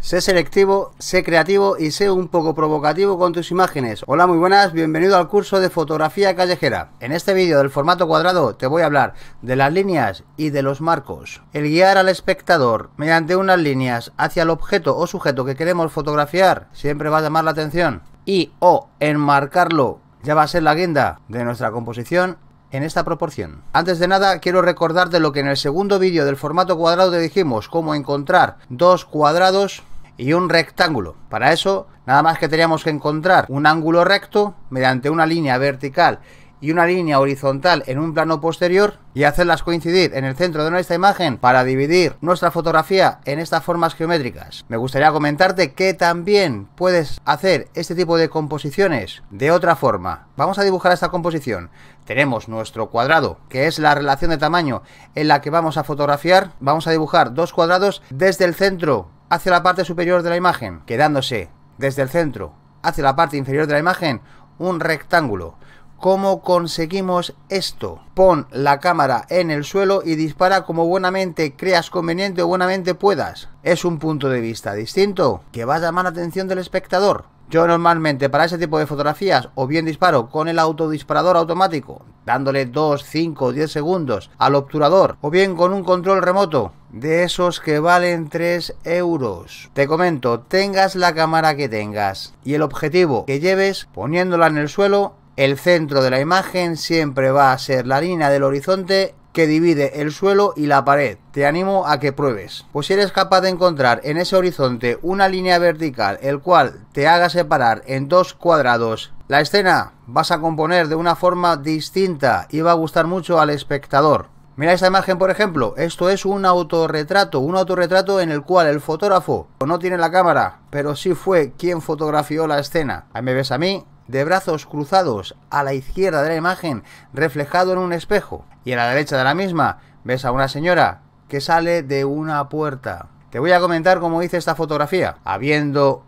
Sé selectivo, sé creativo y sé un poco provocativo con tus imágenes. Hola, muy buenas, bienvenido al curso de fotografía callejera. En este vídeo del formato cuadrado te voy a hablar de las líneas y de los marcos. El guiar al espectador mediante unas líneas hacia el objeto o sujeto que queremos fotografiar siempre va a llamar la atención. Y o enmarcarlo ya va a ser la guinda de nuestra composición en esta proporción. Antes de nada, quiero recordarte lo que en el segundo vídeo del formato cuadrado te dijimos, cómo encontrar dos cuadrados y un rectángulo. Para eso nada más que teníamos que encontrar un ángulo recto mediante una línea vertical y una línea horizontal en un plano posterior y hacerlas coincidir en el centro de nuestra imagen para dividir nuestra fotografía en estas formas geométricas. Me gustaría comentarte que también puedes hacer este tipo de composiciones de otra forma. Vamos a dibujar esta composición. Tenemos nuestro cuadrado, que es la relación de tamaño en la que vamos a fotografiar. Vamos a dibujar dos cuadrados desde el centro hacia la parte superior de la imagen, quedándose desde el centro hacia la parte inferior de la imagen un rectángulo. ¿Cómo conseguimos esto? Pon la cámara en el suelo y dispara como buenamente creas conveniente o buenamente puedas. Es un punto de vista distinto que va a llamar la atención del espectador. Yo normalmente para ese tipo de fotografías o bien disparo con el autodisparador automático, dándole 2, 5, 10 segundos al obturador, o bien con un control remoto, de esos que valen 3 euros. Te comento, tengas la cámara que tengas y el objetivo que lleves poniéndola en el suelo, el centro de la imagen siempre va a ser la línea del horizonte que divide el suelo y la pared. Te animo a que pruebes. Pues si eres capaz de encontrar en ese horizonte una línea vertical el cual te haga separar en dos cuadrados la escena, vas a componer de una forma distinta y va a gustar mucho al espectador. Mira esta imagen, por ejemplo. Esto es un autorretrato, un autorretrato en el cual el fotógrafo no tiene la cámara, pero sí fue quien fotografió la escena. Ahí me ves a mí de brazos cruzados a la izquierda de la imagen reflejado en un espejo y a la derecha de la misma ves a una señora que sale de una puerta. Te voy a comentar cómo hice esta fotografía. Habiendo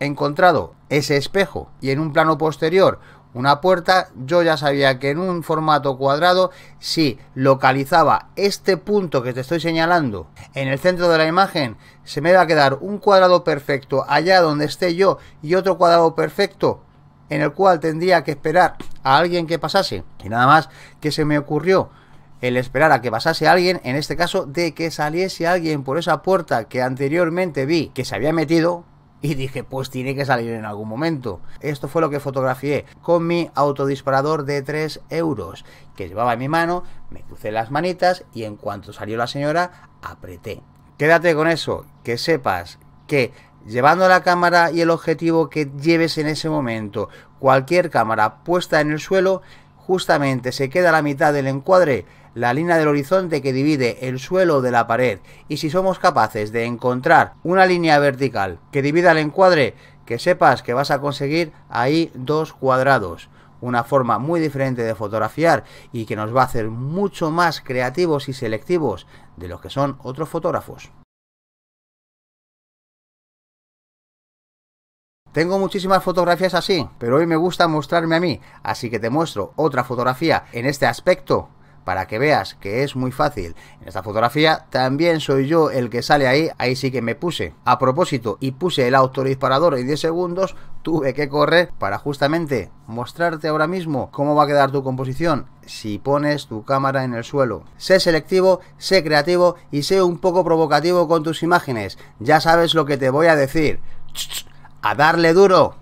encontrado ese espejo y en un plano posterior una puerta, yo ya sabía que en un formato cuadrado, si localizaba este punto que te estoy señalando en el centro de la imagen, se me va a quedar un cuadrado perfecto allá donde esté yo y otro cuadrado perfecto en el cual tendría que esperar a alguien que pasase. Y nada más que se me ocurrió el esperar a que pasase alguien, en este caso de que saliese alguien por esa puerta que anteriormente vi que se había metido, y dije, pues tiene que salir en algún momento. Esto fue lo que fotografié con mi autodisparador de 3 euros que llevaba en mi mano, me crucé las manitas y en cuanto salió la señora, apreté. Quédate con eso, que sepas que Llevando la cámara y el objetivo que lleves en ese momento, cualquier cámara puesta en el suelo, justamente se queda la mitad del encuadre la línea del horizonte que divide el suelo de la pared y si somos capaces de encontrar una línea vertical que divida el encuadre, que sepas que vas a conseguir ahí dos cuadrados una forma muy diferente de fotografiar y que nos va a hacer mucho más creativos y selectivos de los que son otros fotógrafos. Tengo muchísimas fotografías así, pero hoy me gusta mostrarme a mí, así que te muestro otra fotografía en este aspecto para que veas que es muy fácil. En esta fotografía también soy yo el que sale ahí, ahí sí que me puse. A propósito, y puse el disparador en 10 segundos, tuve que correr para justamente mostrarte ahora mismo cómo va a quedar tu composición si pones tu cámara en el suelo. Sé selectivo, sé creativo y sé un poco provocativo con tus imágenes. Ya sabes lo que te voy a decir a darle duro.